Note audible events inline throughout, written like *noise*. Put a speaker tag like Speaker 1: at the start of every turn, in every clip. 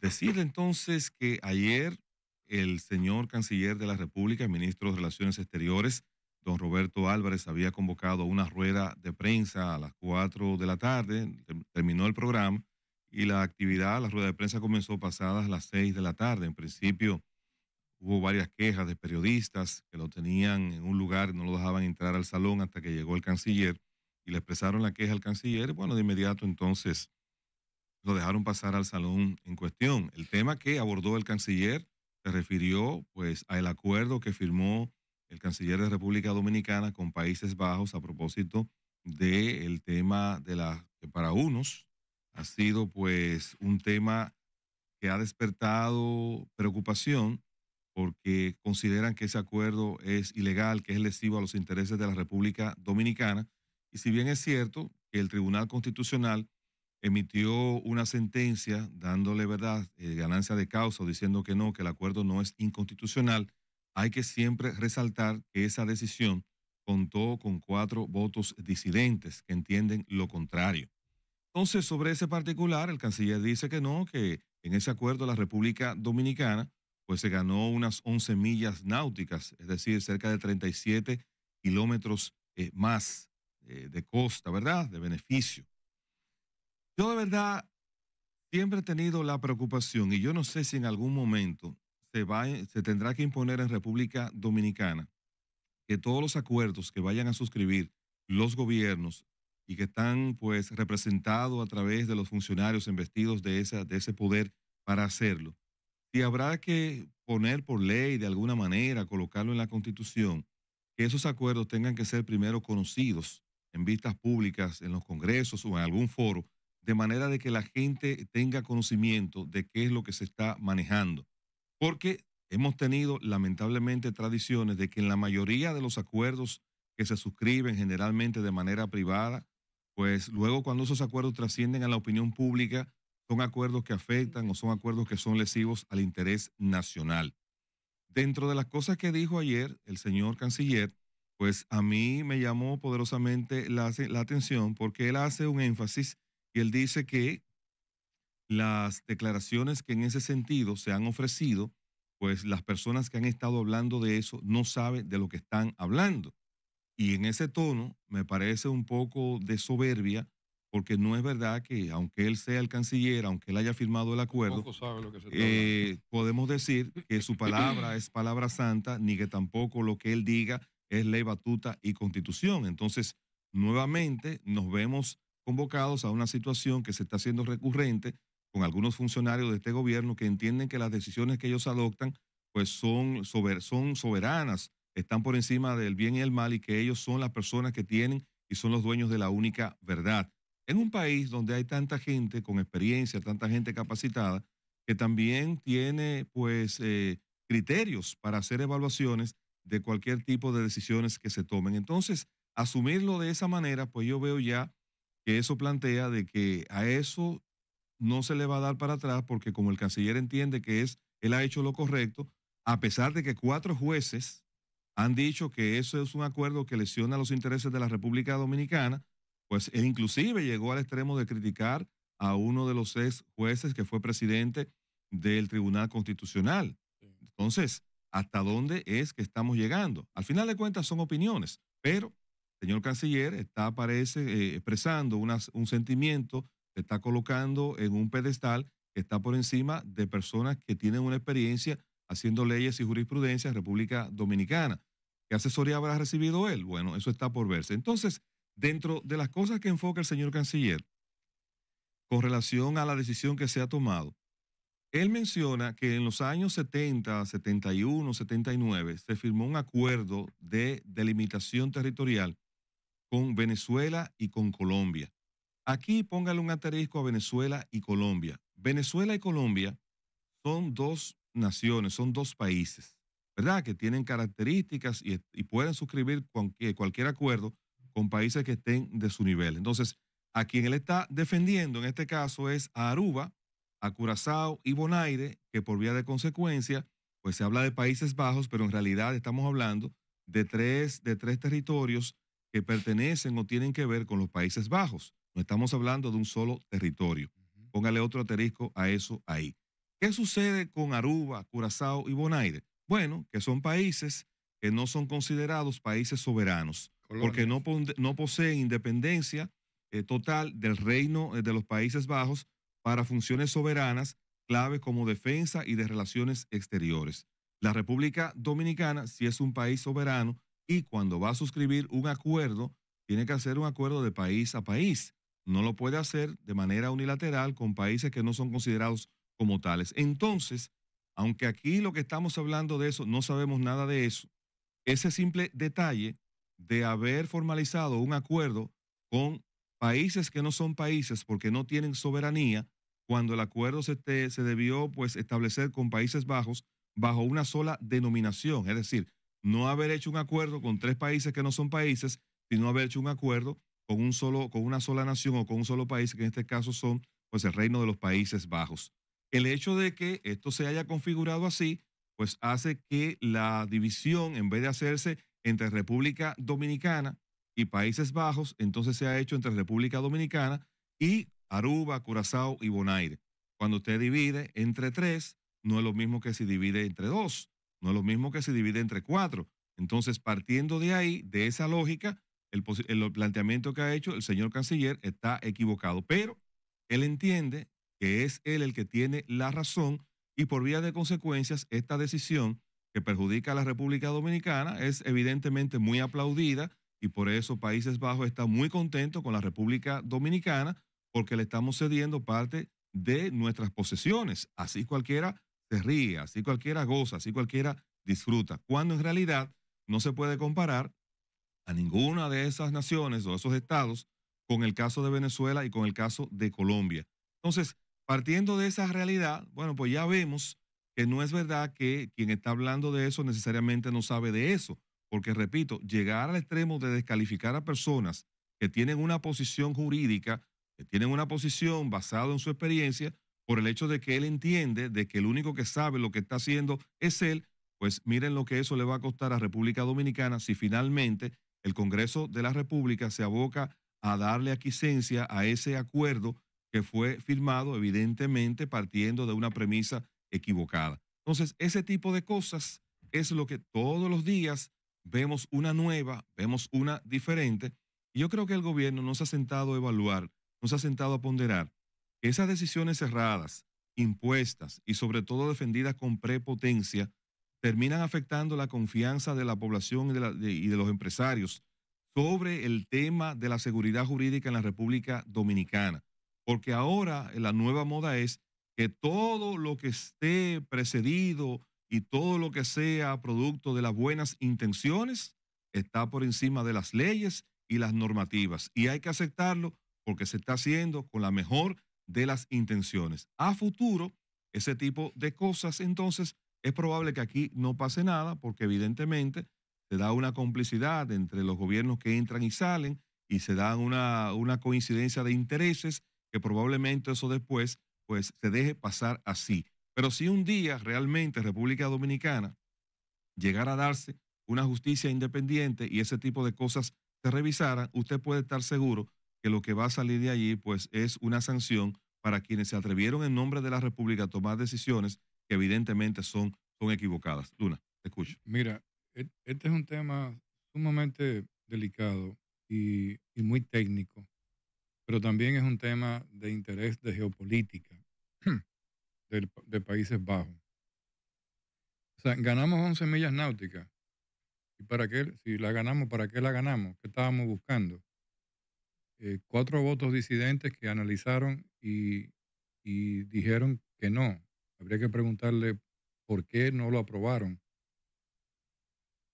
Speaker 1: Decir entonces que ayer el señor canciller de la República, ministro de Relaciones Exteriores, don Roberto Álvarez, había convocado una rueda de prensa a las 4 de la tarde, terminó el programa y la actividad, la rueda de prensa comenzó pasadas las 6 de la tarde. En principio hubo varias quejas de periodistas que lo tenían en un lugar, no lo dejaban entrar al salón hasta que llegó el canciller y le expresaron la queja al canciller. Bueno, de inmediato entonces lo dejaron pasar al salón en cuestión. El tema que abordó el canciller se refirió pues al acuerdo que firmó el canciller de República Dominicana con Países Bajos a propósito del tema de la que para unos ha sido pues un tema que ha despertado preocupación porque consideran que ese acuerdo es ilegal, que es lesivo a los intereses de la República Dominicana. Y si bien es cierto que el Tribunal Constitucional emitió una sentencia dándole verdad, eh, ganancia de causa, diciendo que no, que el acuerdo no es inconstitucional, hay que siempre resaltar que esa decisión contó con cuatro votos disidentes que entienden lo contrario. Entonces, sobre ese particular, el canciller dice que no, que en ese acuerdo la República Dominicana pues se ganó unas 11 millas náuticas, es decir, cerca de 37 kilómetros eh, más eh, de costa, ¿verdad? De beneficio. Yo de verdad siempre he tenido la preocupación y yo no sé si en algún momento se, va, se tendrá que imponer en República Dominicana que todos los acuerdos que vayan a suscribir los gobiernos y que están pues representados a través de los funcionarios investidos de, esa, de ese poder para hacerlo. Si habrá que poner por ley de alguna manera, colocarlo en la constitución, que esos acuerdos tengan que ser primero conocidos en vistas públicas, en los congresos o en algún foro, de manera de que la gente tenga conocimiento de qué es lo que se está manejando. Porque hemos tenido lamentablemente tradiciones de que en la mayoría de los acuerdos que se suscriben generalmente de manera privada, pues luego cuando esos acuerdos trascienden a la opinión pública, son acuerdos que afectan o son acuerdos que son lesivos al interés nacional. Dentro de las cosas que dijo ayer el señor canciller, pues a mí me llamó poderosamente la, la atención porque él hace un énfasis y él dice que las declaraciones que en ese sentido se han ofrecido, pues las personas que han estado hablando de eso no saben de lo que están hablando. Y en ese tono me parece un poco de soberbia, porque no es verdad que aunque él sea el canciller, aunque él haya firmado el acuerdo, eh, podemos decir que su palabra es palabra santa, ni que tampoco lo que él diga es ley batuta y constitución. Entonces, nuevamente nos vemos convocados a una situación que se está haciendo recurrente con algunos funcionarios de este gobierno que entienden que las decisiones que ellos adoptan pues son, soberanas, están por encima del bien y el mal y que ellos son las personas que tienen y son los dueños de la única verdad. En un país donde hay tanta gente con experiencia, tanta gente capacitada, que también tiene pues eh, criterios para hacer evaluaciones de cualquier tipo de decisiones que se tomen. Entonces, asumirlo de esa manera, pues yo veo ya eso plantea de que a eso no se le va a dar para atrás porque como el canciller entiende que es, él ha hecho lo correcto, a pesar de que cuatro jueces han dicho que eso es un acuerdo que lesiona los intereses de la República Dominicana, pues él inclusive llegó al extremo de criticar a uno de los seis jueces que fue presidente del Tribunal Constitucional. Entonces, ¿hasta dónde es que estamos llegando? Al final de cuentas son opiniones, pero señor canciller está, parece, eh, expresando un sentimiento, se está colocando en un pedestal que está por encima de personas que tienen una experiencia haciendo leyes y jurisprudencia en República Dominicana. ¿Qué asesoría habrá recibido él? Bueno, eso está por verse. Entonces, dentro de las cosas que enfoca el señor canciller con relación a la decisión que se ha tomado, él menciona que en los años 70, 71, 79 se firmó un acuerdo de delimitación territorial con Venezuela y con Colombia. Aquí póngale un asterisco a Venezuela y Colombia. Venezuela y Colombia son dos naciones, son dos países, ¿verdad? Que tienen características y, pueden suscribir cualquier, acuerdo con países que estén de su nivel. Entonces, a quien él está defendiendo en este caso es a Aruba, a Curazao y Bonaire, que por vía de consecuencia, pues se habla de Países Bajos, pero en realidad estamos hablando de tres, de tres territorios que pertenecen o tienen que ver con los Países Bajos. No estamos hablando de un solo territorio. Póngale otro aterisco a eso ahí. ¿Qué sucede con Aruba, Curazao y Bonaire? Bueno, que son países que no son considerados países soberanos, porque no, poseen independencia eh, total del reino eh, de los Países Bajos para funciones soberanas clave como defensa y de relaciones exteriores. La República Dominicana si es un país soberano y cuando va a suscribir un acuerdo, tiene que hacer un acuerdo de país a país. No lo puede hacer de manera unilateral con países que no son considerados como tales. Entonces, aunque aquí lo que estamos hablando de eso, no sabemos nada de eso, ese simple detalle de haber formalizado un acuerdo con países que no son países porque no tienen soberanía, cuando el acuerdo se, se debió pues, establecer con Países Bajos bajo una sola denominación, es decir, no haber hecho un acuerdo con tres países que no son países, sino haber hecho un acuerdo con, un solo, con una sola nación o con un solo país, que en este caso son pues, el Reino de los Países Bajos. El hecho de que esto se haya configurado así, pues hace que la división, en vez de hacerse entre República Dominicana y Países Bajos, entonces se ha hecho entre República Dominicana y Aruba, Curazao y Bonaire. Cuando usted divide entre tres, no es lo mismo que si divide entre dos. No es lo mismo que se divide entre cuatro. Entonces, partiendo de ahí, de esa lógica, el, el, planteamiento que ha hecho el señor canciller está equivocado, pero él entiende que es él el que tiene la razón y por vía de consecuencias esta decisión que perjudica a la República Dominicana es evidentemente muy aplaudida y por eso Países Bajos está muy contento con la República Dominicana porque le estamos cediendo parte de nuestras posesiones. Así cualquiera se ríe, así cualquiera goza, así cualquiera disfruta, cuando en realidad no se puede comparar a ninguna de esas naciones o esos estados con el caso de Venezuela y con el caso de Colombia. Entonces, partiendo de esa realidad, bueno, pues ya vemos que no es verdad que quien está hablando de eso necesariamente no sabe de eso, porque repito, llegar al extremo de descalificar a personas que tienen una posición jurídica, que tienen una posición basada en su experiencia, por el hecho de que él entiende de que el único que sabe lo que está haciendo es él, pues miren lo que eso le va a costar a República Dominicana si finalmente el Congreso de la República se aboca a darle aquiescencia a ese acuerdo que fue firmado evidentemente partiendo de una premisa equivocada. Entonces, ese tipo de cosas es lo que todos los días vemos una nueva, vemos una diferente. Y yo creo que el gobierno nos ha sentado a evaluar, nos ha sentado a ponderar esas decisiones cerradas, impuestas y sobre todo defendidas con prepotencia, terminan afectando la confianza de la población y de, los empresarios sobre el tema de la seguridad jurídica en la República Dominicana. Porque ahora eh, la nueva moda es que todo lo que esté precedido y todo lo que sea producto de las buenas intenciones está por encima de las leyes y las normativas. Y hay que aceptarlo porque se está haciendo con la mejor de las intenciones. A futuro, ese tipo de cosas, entonces es probable que aquí no pase nada porque evidentemente se da una complicidad entre los gobiernos que entran y salen y se da una, coincidencia de intereses que probablemente eso después pues se deje pasar así. Pero si un día realmente República Dominicana llegara a darse una justicia independiente y ese tipo de cosas se revisaran, usted puede estar seguro que lo que va a salir de allí pues es una sanción para quienes se atrevieron en nombre de la República a tomar decisiones que evidentemente son, son equivocadas. Luna, te escucho.
Speaker 2: Mira, e-, este es un tema sumamente delicado y, muy técnico, pero también es un tema de interés de geopolítica *clears throat* de, Países Bajos. O sea, ganamos 11 millas náuticas. ¿Y para qué? Si la ganamos, ¿para qué la ganamos? ¿Qué estábamos buscando? Eh, cuatro votos disidentes que analizaron y, dijeron que no. Habría que preguntarle por qué no lo aprobaron.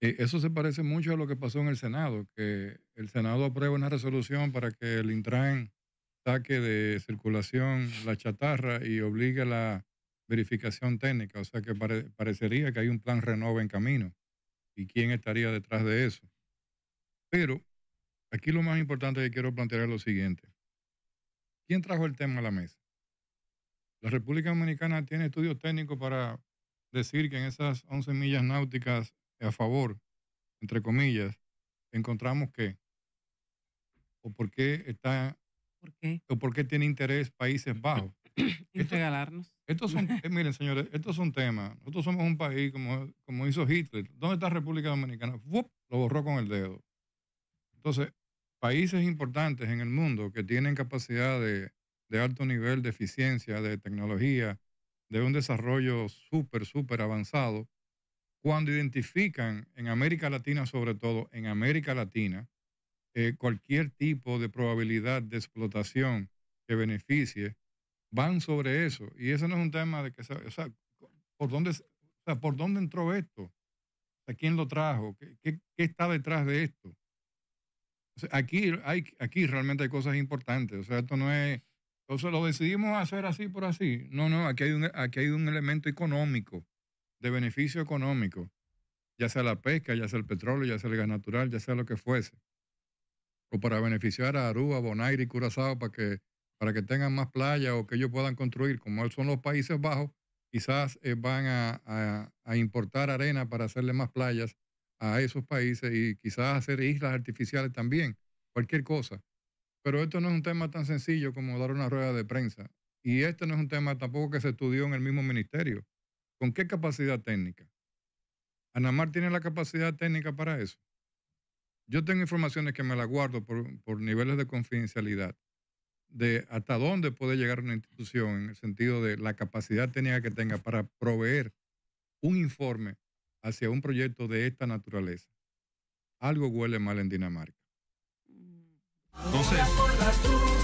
Speaker 2: Eh, eso se parece mucho a lo que pasó en el Senado, que el Senado aprueba una resolución para que el Intran saque de circulación la chatarra y obligue a la verificación técnica. O sea que parecería que hay un plan renova en camino. ¿Y quién estaría detrás de eso? Pero Aquí lo más importante que quiero plantear es lo siguiente. ¿Quién trajo el tema a la mesa? La República Dominicana tiene estudios técnicos para decir que en esas 11 millas náuticas a favor, entre comillas, encontramos que, o por qué está, o por qué tiene interés Países Bajos. ¿Qué *clears throat* regalarnos. Estos son, eh, miren señores, estos son temas. Nosotros somos un país como, como hizo Hitler. ¿Dónde está República Dominicana? Lo borró con el dedo. Entonces, países importantes en el mundo que tienen capacidad de, alto nivel de eficiencia, de tecnología, de un desarrollo súper, súper avanzado, cuando identifican en América Latina, sobre todo en América Latina, eh, cualquier tipo de probabilidad de explotación que beneficie, van sobre eso. Y eso no es un tema de que, o sea, ¿por dónde, o sea, ¿por dónde entró esto? ¿A quién lo trajo? qué está detrás de esto? aquí, hay, aquí realmente hay cosas importantes. O sea, esto no es. Entonces lo decidimos hacer así por así. No, no, aquí hay un, aquí hay un elemento económico, de beneficio económico, ya sea la pesca, ya sea el petróleo, ya sea el gas natural, ya sea lo que fuese. O para beneficiar a Aruba, Bonaire y Curazao para que, para que tengan más playas o que ellos puedan construir, como son los Países Bajos, quizás eh, van a importar arena para hacerle más playas a esos países y quizás hacer islas artificiales también, cualquier cosa. Pero esto no es un tema tan sencillo como dar una rueda de prensa. Y este no es un tema tampoco que se estudió en el mismo ministerio. ¿Con qué capacidad técnica? ¿Anamar tiene la capacidad técnica para eso? Yo tengo informaciones que me las guardo por, por niveles de confidencialidad, de hasta dónde puede llegar una institución en el sentido de la capacidad técnica que tenga para proveer un informe hacia un proyecto de esta naturaleza. Algo huele mal en Dinamarca.
Speaker 1: Mm.